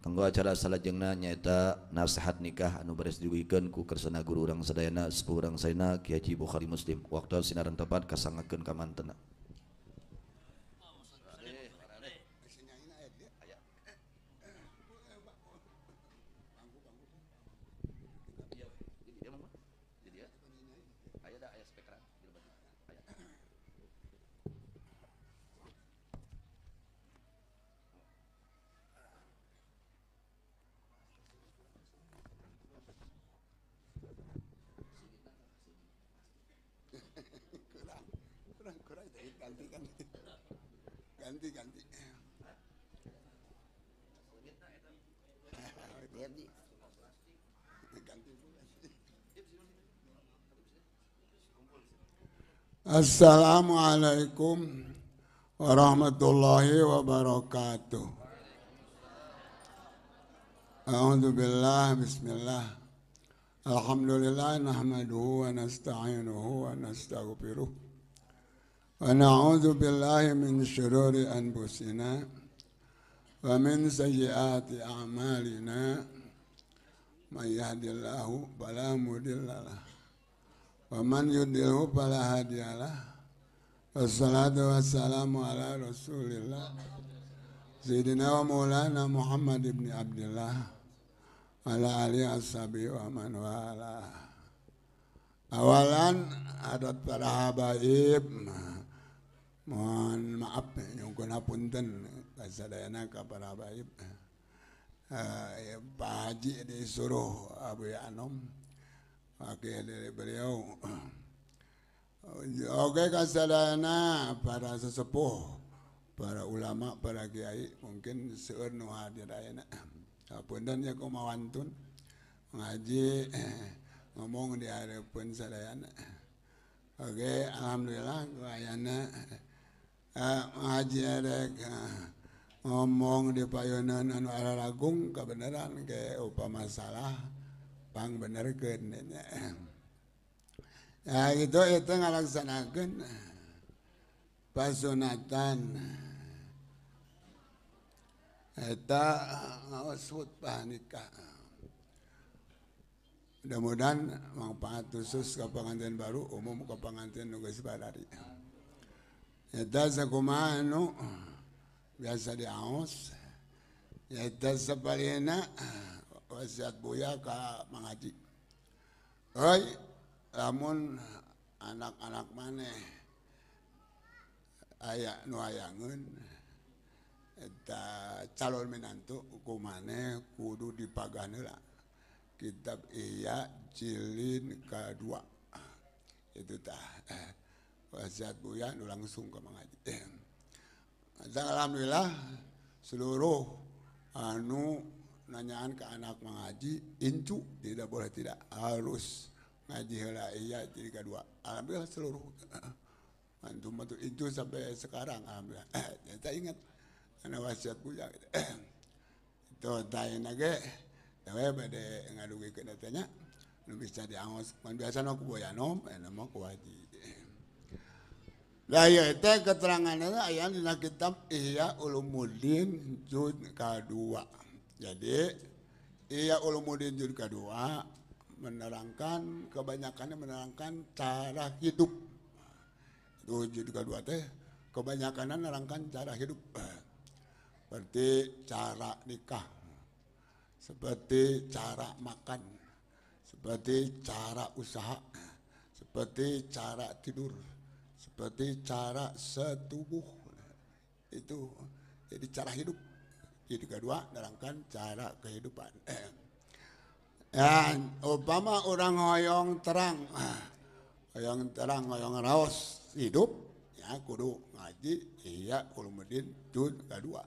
Quran Tengo acara salat jengnah nyaeta nafsehat nikah anu beres di wiken ku karsena guru urang sedayana, sepurrang sayna, kiaci bukhari muslim, Wakktor sinaran tepat kasangaken kaman tenna. السلام عليكم ورحمة الله وبركاته أعوذ بالله بسم الله الحمد لله نحمده ونستعينه ونستغفره ونعوذ بالله من شرور أنفسنا ومن سيئات أعمالنا من يهد الله فلا مضل له Waman yudilhu pala hadialah Wassalatu wassalamu ala rasulillah. Sayyidina wa maulana Muhammad ibn Abdullah. Ala ali ashabi wa man wala. Awalan adat para habaib. Mohon maaf yang kena punten kasadayana ke para habaib. Eh, Pak Haji disuruh Abu Yanom dari beliau. Oke na para sesepuh, para ulama, para kiai mungkin seueur nu hadir ayeuna. Hapunten ya kumawantun ngaji ngomong di hareupeun na, Oke, alhamdulillah ayana eh, ngaji rek eh, ngomong di payonan anu ragung kebenaran ke upama salah pang bener kan, nah gitu itu ngalaksanakan eh, pasunatan eta eh, ngawas hut nikah eh. mudah-mudahan manfaat khusus ke pengantin baru umum ke pengantin nugas barari eta sakumaha anu biasa diaos eta sapalena Bua Ka mengaji Hai Ramon anak-anak maneh ayat nuayangan calonant hukumeh kudu dipagan kitab ya cilin kedua itu eh, Buji eh, Alhamdulillah seluruh anu yang nanyaan ke anak mengaji incu tidak boleh tidak harus ngaji hela iya jadi kedua ambil seluruh mantu mantu incu sampai sekarang ambil eh, saya ingat karena wasiat punya itu tanya lagi tapi pada ngadugi ke datanya lu bisa diangos kan biasa boya nom enam eh, aku wajib Lah ya teh keterangannya ayat di kitab Ihya Ulumuddin juz kedua. Jadi ia ulumuddin juz kedua menerangkan kebanyakannya menerangkan cara hidup. Itu juz kedua teh kebanyakannya menerangkan cara hidup. Seperti cara nikah, seperti cara makan, seperti cara usaha, seperti cara tidur, seperti cara setubuh. Itu jadi cara hidup jadi kedua nerangkan cara kehidupan. Eh. Ya, Obama orang hoyong terang, hoyong terang, hoyong raos hidup, ya kudu ngaji, iya medin, jun kedua.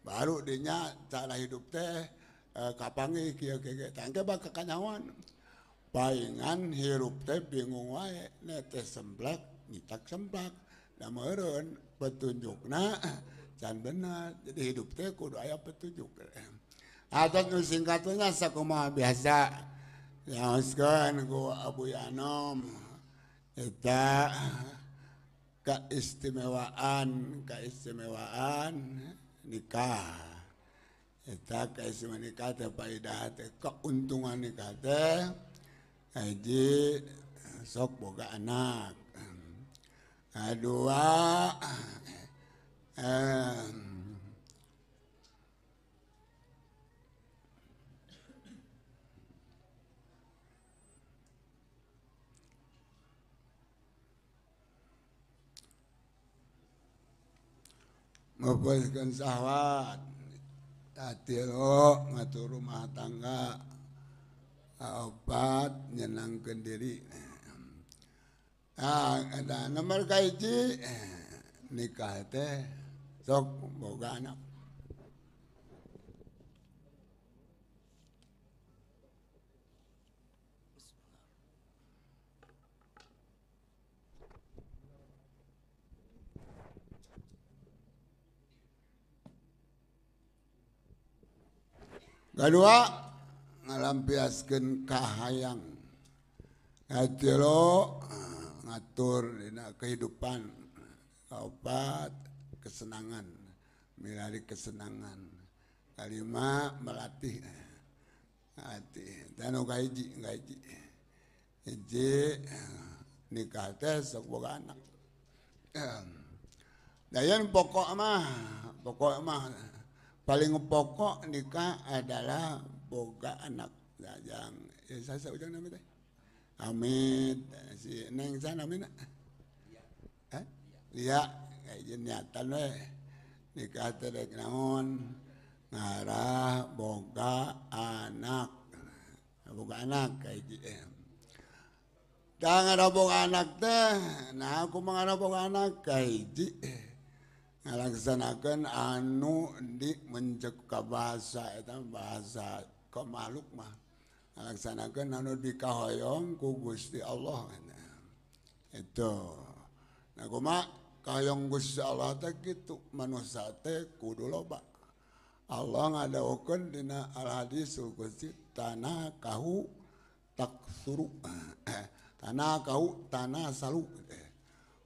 Baru dinya cara hidup teh e, kapangi kia kia tangke bak kanyawan, Paingan hirup teh bingung wae, netes semplak, nyitak semplak, namun na can benar jadi hidup teh kudu aya petunjuk atau nu singkatnya sakumaha biasa nyaoskeun ku Abu Yanom eta keistimewaan keistimewaan nikah eta keistimewaan nikah teh faedah teh keuntungan nikah teh hiji sok boga anak kedua Um, sahabat, sahwat Tatilo ngatur rumah tangga Opat nyenangkan diri Nah, ada nomor kaji Nikah teh Sok boga anak. Kedua ngalampiaskan kahayang hati lo ngatur dina kehidupan Kaupat kesenangan melalui kesenangan kalima melatih hati dan gaji gaji hiji eh, nikah teh sebuah boga anak yang pokok mah pokok mah paling pokok nikah adalah boga anak ya, yang ya saya ujang yang namanya. Amin. si neng sana mina eh? Lia. atanrah bongka anak jangan anak teh aku menga anak melaksanakan anudik menceka bahasa bahasa ke malukmahlaksanakan anu di kayongku Gusti Allah itu aku makan kayong Gusti Allah teh gitu manusia teh kudu loba Allah ngadaokeun dina al hadisul Gusti tanah kahu tak suru tanah kahu tanah salu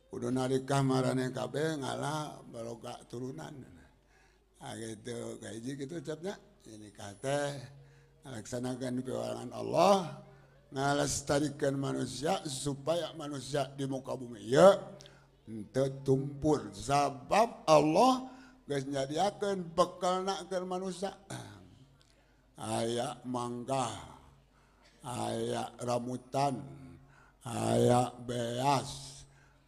kudu narikah marane kabe ngalah baloga turunan nah, gitu kayak gitu ucapnya ini kata laksanakan pewarangan Allah ngalestarikan manusia supaya manusia di muka bumi ya tertumpul sabab Allah jadikan bekenak kemanusia aya mangga aya ramutan aya beas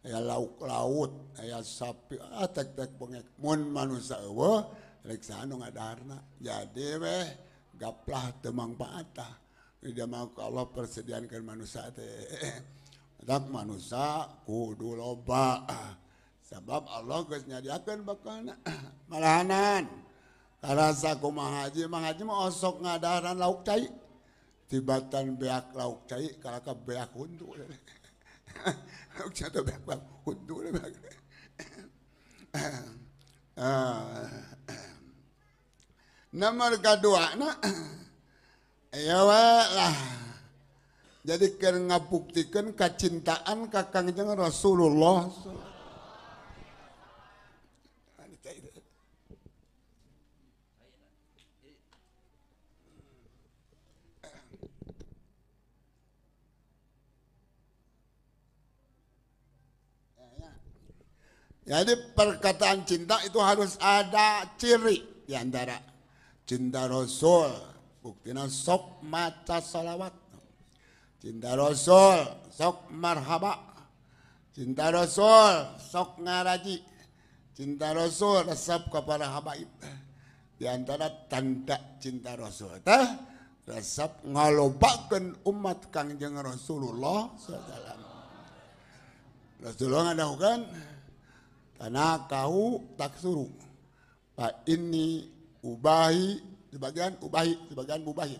laut aya saptek ah, pengek deweh nggaklahang bataah Allah persediakan manusia ku sebab Allah kenyadiaankujijiokran lauk Tibettan beak la ah. nomor kedua jadi kena ngabuktikan kecintaan kakang jeng Rasulullah Jadi perkataan cinta itu harus ada ciri di antara cinta Rasul, buktinya sok maca salawat. Cinta Rasul sok marhaba. Cinta Rasul sok ngaraji. Cinta Rasul resep kepada habaib. Di antara tanda cinta Rasul. teh resep ngalobakan umat kangjeng Rasulullah SAW. Rasulullah kan, karena kau tak suruh. Pak ini ubahi sebagian ubahi sebagian mubahin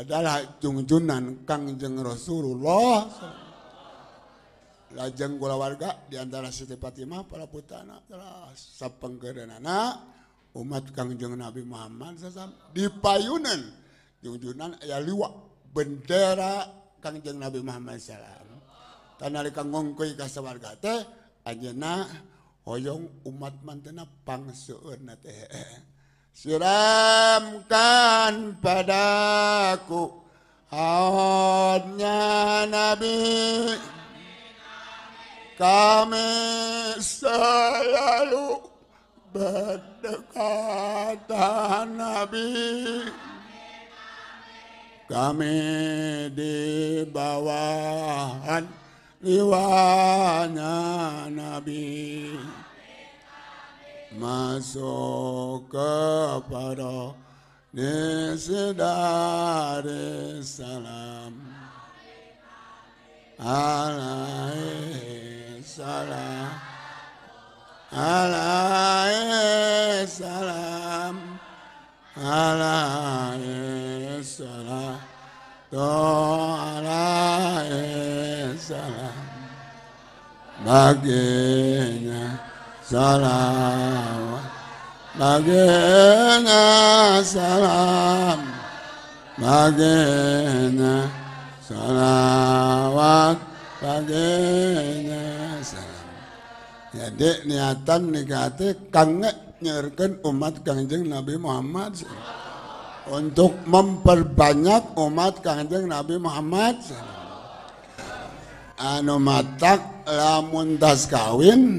adalahjungjunan Kangjeng Rasulullah lajeng gula warga diantara Sitipatimah para putana umat Kangjung Nabi Muhammad dipayunanjungan liwa becera Kangjeng Nabi Muhammad warga Hoyong umat mantena pangsur siramkan padaku hautnya Nabi kami selalu berdekatan Nabi kami di bawahan liwanya Nabi masokaparo nisidare salam alae salam alae salam alae salam to alae salam bagenya salam Magena salam Magena salawat Magena salam Jadi niatan nikahnya kange nyerken umat kangjeng Nabi Muhammad untuk memperbanyak umat kangjeng Nabi Muhammad anu matak lamun tas kawin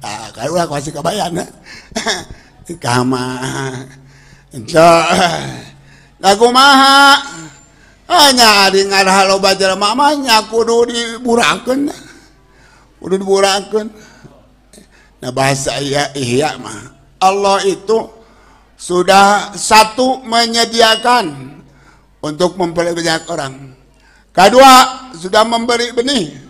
Ah, kalau ulah kuasi kabayan. Eh. Kama. Ento. Eh, Lagu eh. maha. Hanya di ngadah loba jelema mah nya kudu diburakeun. Kudu diburakeun. Nah bahasa iya iya mah. Allah itu sudah satu menyediakan untuk banyak orang. Kedua, sudah memberi benih.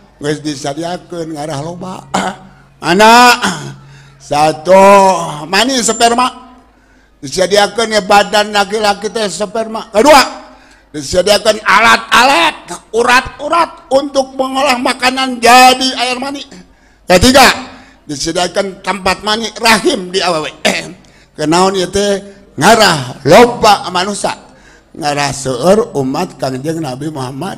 disediakan satu manis sperma disediakannya badan naki-laki sperma kedua disediakan alat-alat urat-urat untuk mengolah makanan jadi air man ketiga disediakan tempat manik rahim di awa WM keun ngarah loba ngarah seu umat ke Nabi Muhammad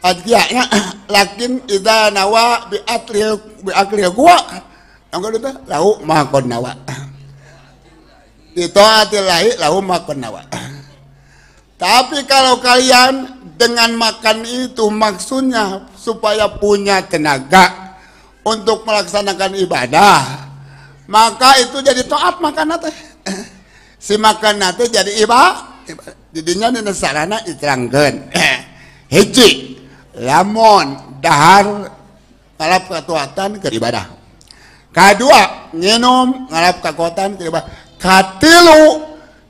Artinya, lakin ida nawa bi atril bi akri gua kedua itu lau makon nawa lahir lau makon nawa tapi kalau kalian dengan makan itu maksudnya supaya punya tenaga untuk melaksanakan ibadah maka itu jadi toat makan nate si makan nate jadi ibadah jadinya dina sarana itranggen. hiji yamond kekuatan keribadah K2m ngarapkotandah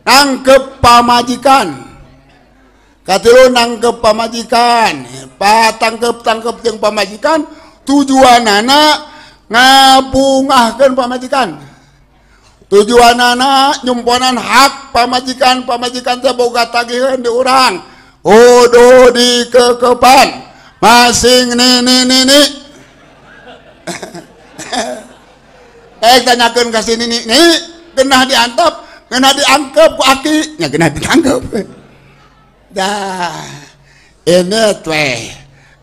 nakepmajikan nakepmajikan takep take yang pemajikan tujuan anak ngabungahkan pemajikan tujuan anak nympunan hak pamajikan pemajikan seboga tag dirang boddo di kekepan masing nini nini eh tanyakan ke sini nih nih kena diantap genah diangkep ku aki ya kena ditangkep dah ini tuh,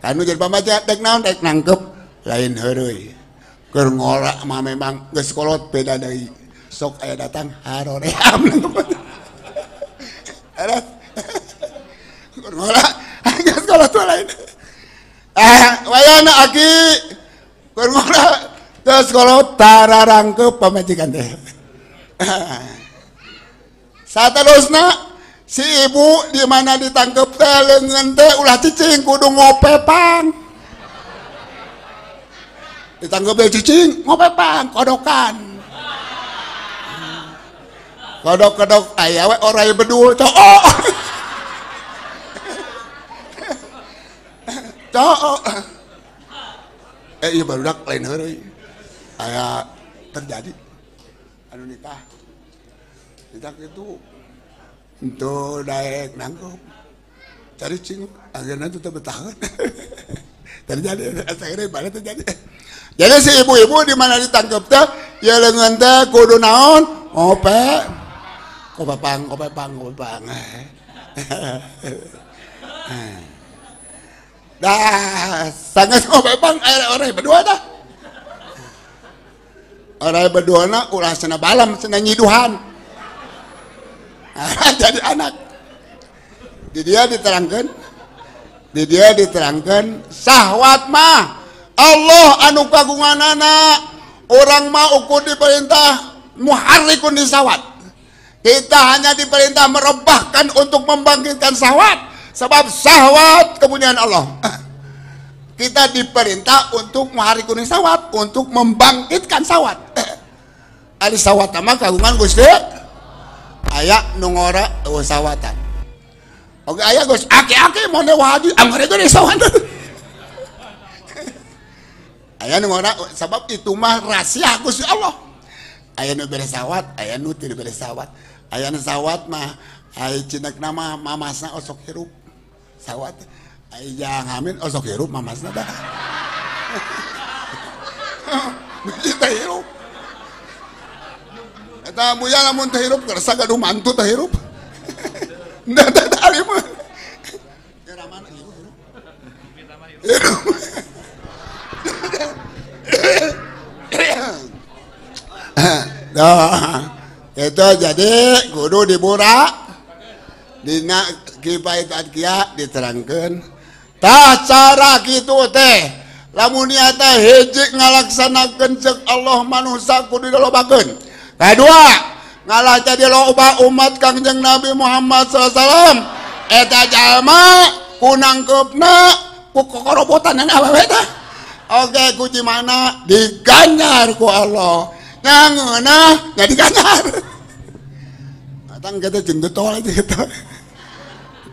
kanu jadi pamaja dek naon nangkep lain hari, keur ngora mah memang geus kolot beda dari, sok aya datang haroream eh, nangkep ngora aja na aki kurmora terus kalau tararang ke pemecikan deh saat nak si ibu di mana ditangkep teh lengan teh ulah cicing kudu ngope pang. ditangkep bel cicing ngope pang kodokan kodok kodok ayawe orai bedul Oh, oh eh iya dak lain hari kayak terjadi anu nikah nikah itu untuk daerah nangkep cari cing akhirnya tetap bertahan terjadi akhirnya pada terjadi jadi si ibu-ibu di mana ditangkap teh ya lengan teh kudu naon ope kopepang kopepang kopepang Dah, sangat semua bang, orang berdua dah. Orang berdua nak ulah sana balam, sana nyiduhan. Jadi anak. Di dia diterangkan, di dia diterangkan, sahwat mah Allah anu kagungan anak orang mau ukur diperintah muharrikun di sawat kita hanya diperintah merebahkan untuk membangkitkan sawat Sebab syahwat kemudian Allah. Kita diperintah untuk mengharikuni sawat, untuk membangkitkan sawat. Ari sawat sama kagungan Gusti. Ayak nungora oh, sawatan. Oke ayah Gus, aki-aki mau wahaji, anggur itu nih sawat. Ayah nungora oh, sebab itu mah rahasia Gusti Allah. Ayah nu beres sawat, ayah nu tidak beres sawat. Ayah nu sawat mah, ayah cinak nama mamasna osok hirup sawat ayang amin oh sok hirup mamas nada kita hirup kita buya lamun teh kerasa kersa gaduh mantu teh hirup ndak teh ari mah Nah, itu jadi kudu dibura nak. baik diterangkan tak cara gitu teh lamuniata hij ngalakanaken Allahun ngalah jadi lo lupa umat Kajeng Nabi Muhammad SAWm etalmaangbna pu Oke kuci mana digajarku Allahna jadijar datang je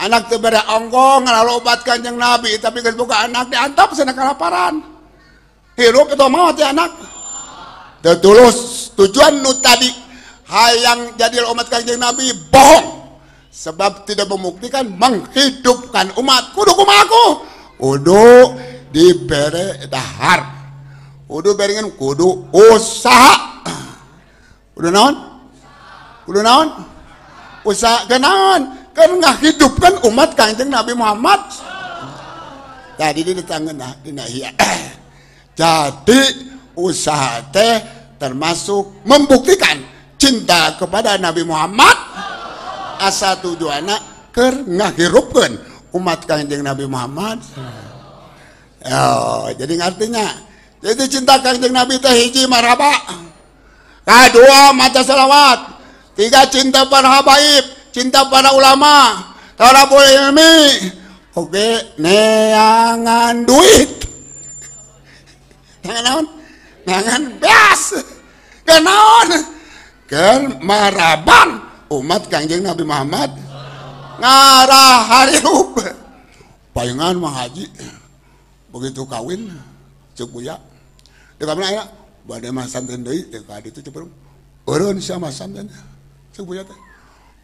anak tebeda ongkong, lalu obat kanjeng nabi tapi bukan anak diantap sana kelaparan hirup itu mau hati anak tertulus tujuan nu tadi hayang jadi umat kanjeng nabi bohong sebab tidak membuktikan menghidupkan umat kudu kumaku kudu diberi dahar udu beringin kudu usaha kudu naon kudu naon usaha kenaon kan hidupkan umat kanjeng Nabi Muhammad jadi di ditanggung nah, nah, iya jadi usaha teh termasuk membuktikan cinta kepada Nabi Muhammad asa tujuannya ker ngahirupkan umat kanjeng Nabi Muhammad oh, jadi artinya jadi cinta kanjeng Nabi teh hiji marhaba kedua mata salawat tiga cinta para habaib cinta para ulama, boleh ilmi, oke neangan duit. Neangan naon? Neangan bias Kenaon? Ken maraban umat Kanjeng Nabi Muhammad ngarah hari Payangan mah haji. Begitu kawin buya Di kamar ya badai mah santen deui itu ka ditu orang siapa sia mah ya teh.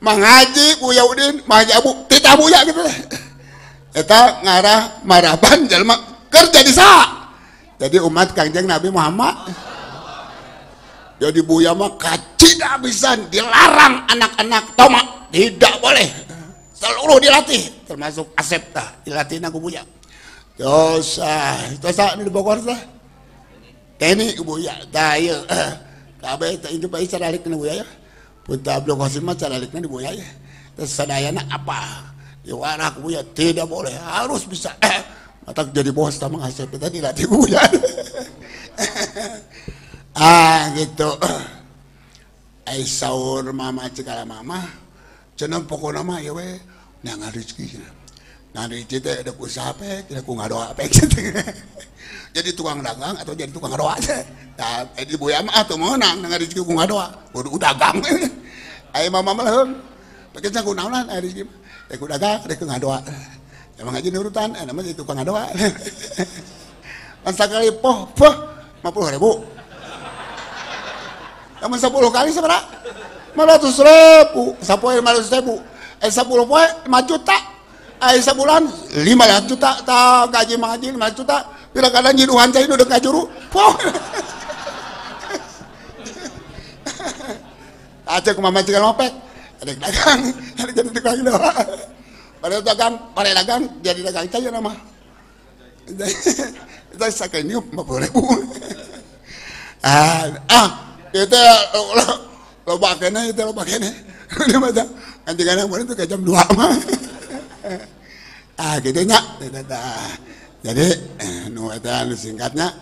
mengaji bu Yaudin mengaji abu tita buya gitu kita ngarah maraban jelma kerja di sa jadi umat kanjeng Nabi Muhammad jadi buya mah kacida bisa dilarang anak-anak toma tidak boleh seluruh dilatih termasuk asepta dilatih aku buya dosa dosa di Bogor sah ini buya tayo iya. eh, kabeh itu bayi ceralik buya ya Punta Abdul Qasim mah calaliknya diboya ya. Terus sadayana apa? Ya aku buaya tidak boleh, harus bisa. Eh, mata jadi bos sama ngasih kita dilatih buya. ah gitu. Ai sahur mama cekala mama. Cenah pokok nama ya we nang rezeki. Nanti di ada ku sape, tidak ku ngadoa pek Jadi tukang dagang atau jadi tukang ngadoa aja. Nah, eh, di buaya mah mau ah, menang, nggak rezeki ku ngadoa, udah dagang. Ayo mama malah, pakai cangkul naulan, ayo rezeki, ayo ku dagang, ayo ku ngadoa. Emang aja nurutan, eh namanya tukang ngadoa. Pas kali poh poh, lima puluh ribu. Namun sepuluh kali seberapa? Lima ratus ribu, sepuluh lima ratus ribu, eh sepuluh poe lima juta. Ayo sebulan 500 juta, tak gaji mengaji 500 juta. Bila kadang jiduhan saya udah kajuru. poh, Aceh mama cikal opek. Ada dagang, ada jadi tukang doa. Pada dagang, pada dagang, jadi dagang saya nama. Saya sakit nyup, mah boleh Ah, ah, itu lo lo nih, itu lo pakai nih, Ini macam nanti kadang boleh itu jam dua mah. ah akhirnyanya jadi eh, nu singkatnya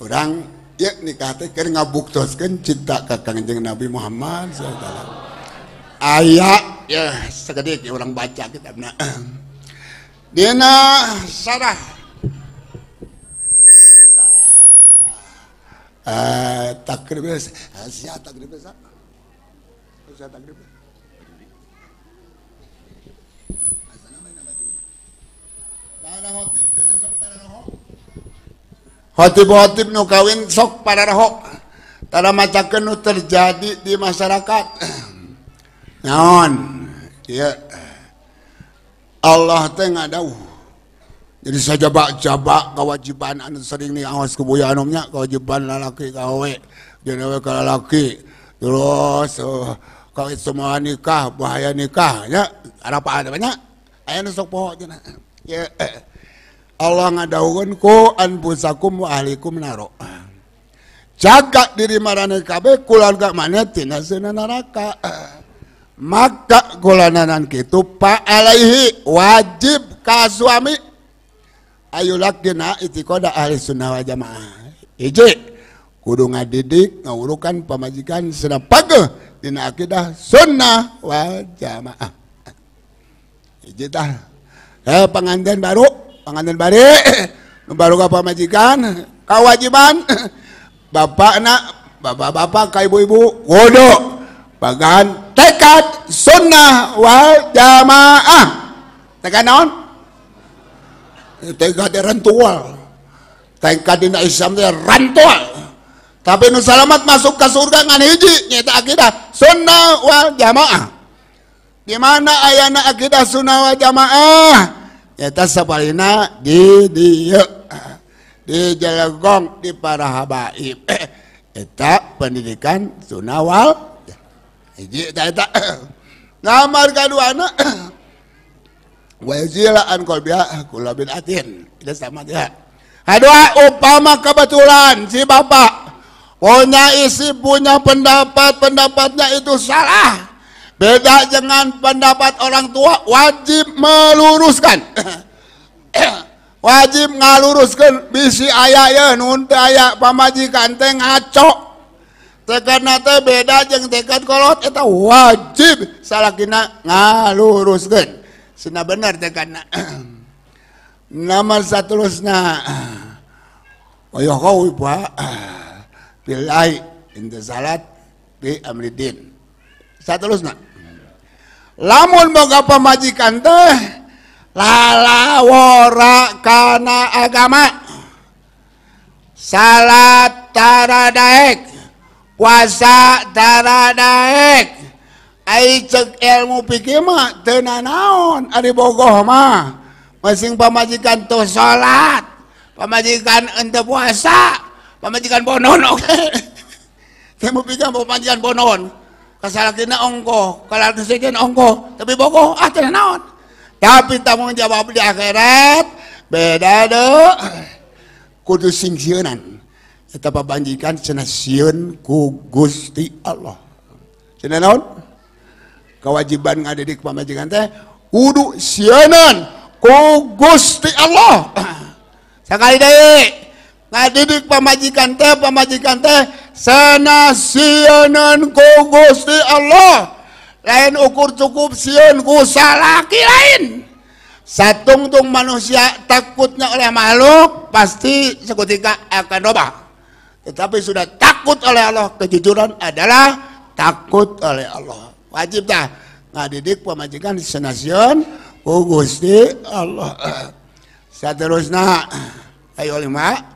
kurang ti nikahkir ngabuktosken cinta kagangjeng Nabi Muhammad ayaah yaked orang baca kita di eh takribrib kawin padauh terjadi di masyarakatnyaon Allah tengo ada jadi saya jaba jaba kewajiban sering awas kubuya anumnya kewajiban lalaki kawe jelaki terus eh, semua nikah bahaya nikah ya kenapa ada banyak ayak ya eh, Allah ngadawun ku anpusakum wa ahlikum naro jaga diri marane kabe, keluarga mana tina sena neraka maka golananan kita, gitu, pak alaihi wajib ka suami ayo lakina itikoda ahli sunnah wa jamaah hiji kudu ngadidik ngawurukan pemajikan, sena page dina akidah sunnah wa jamaah hiji tah eh, pengantin baru pengantin baru baru apa majikan kewajiban bapak nak bapak-bapak kai ibu-ibu wudhu bagan tekad sunnah wal jamaah tekad non tekad rentual tekad dina Islam dia rentual tapi nusalamat masuk ke surga ngan hiji nyata akidah sunnah wal jamaah di mana ayana akidah sunnah jamaah nyata sabalina di di ya. di jelegong di para habaib eh, eta pendidikan sunnah wal hiji eta eta ngamar kaduana wajila an qalbiha kula atin itu sama dia Hadua upama kebetulan si bapak punya isi punya pendapat pendapatnya itu salah Beda dengan pendapat orang tua wajib meluruskan. wajib ngaluruskan bisi ayah ya nun ayah pamajikan teh ngaco tekan nate beda jeng tekan kolot itu wajib salakina ngaluruskan sena benar tekan nama satulusna ayah kau ibu pilai indah salat di amridin satulusna lamoga pemajikan tuh lala war karena agama salat daek puasa darahing pemajikan tuh salat pemajikan untuk puasa pemajikan bonjian bonon ongko kalauongko tapi bo tapi tamugung jawab di akhirat beda kuduan tetap banjikan sena siun ku Gusti Allah kewajiban ada dijikan teh wudhu ku Gusti Allah Nah, didik pemajikan teh pemajikan teh sanasianan ku Gusti Allah lain ukur cukup sieun ku salaki lain satungtung manusia takutnya oleh makhluk pasti seketika akan doba tetapi sudah takut oleh Allah kejujuran adalah takut oleh Allah wajib dah ngadidik pemajikan senasion ku Gusti Allah seterusnya ayo lima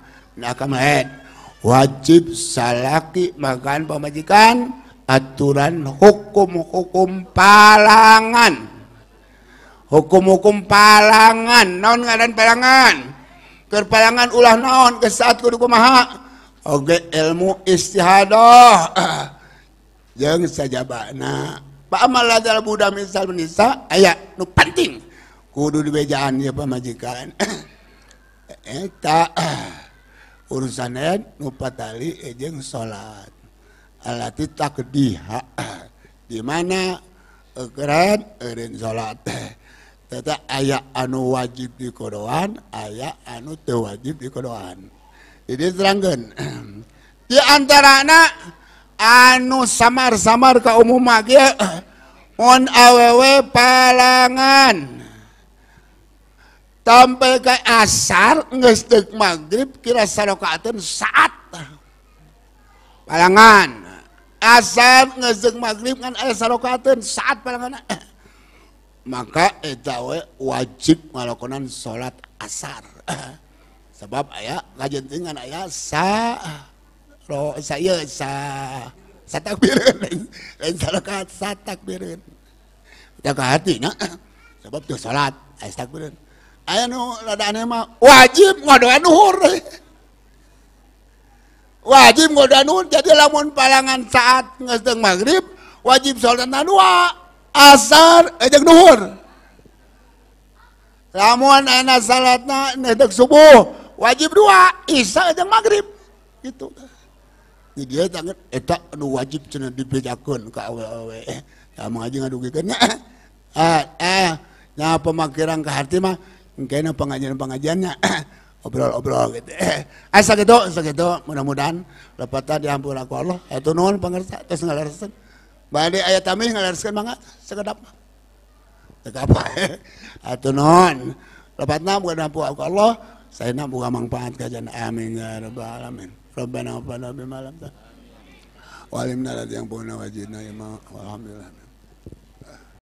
wajib salaki makan pemajikan aturan hukum-kum palangan hukum-hukum palangan non ngadan pelaangan berpalangan ulang nonon ke saat kuduku maha Oke ilmu istiado yang saja Pak aya panting kudu dibejaannya pemajikaneta urusanen nupa talijeng eh, salat eh, eh, takihha gimana gerazo tetap aya anu wajib di kordoan aya anu te wajib di kordoan jadi ter diantara anak anu samar-samar ke on aww palangan asar ngestik maghrib kiraun saatangan asar ngeg magrib kankatun saatangan makawe wajib waokoan salat asar sebab ayaahan aya hati sebab tuh salat Ayo nu aneh mah wajib ngodoan nuhur. Wajib ngodoan nuhur jadi lamun palangan saat ngesteng maghrib wajib sholat dua asar ejeng eh, nuhur. Lamun ana salatna ngesteng subuh wajib dua isya ejeng eh, maghrib gitu. Ini dia tangan etak nu wajib cenah dibedakeun ka awe-awe. Ya mah aja ngadugikeun. Ah, ah, nah pemakiran ke hati mah mungkin pengajian-pengajiannya obrol-obrol gitu. Eh, asal segitu mudah-mudahan lepata ya diampun aku Allah. Itu non pengerta, terus ngaleresan. balik ayat kami ngaleresan banget, sekedap. Tegapa. Itu non Lepatna bukan ampu aku Allah, saya nak buka manfaat kajian. Amin ya Rabbal Alamin. Rabbana wa bima lam Walimna ladhi yang puna wajidna imam. Alhamdulillah.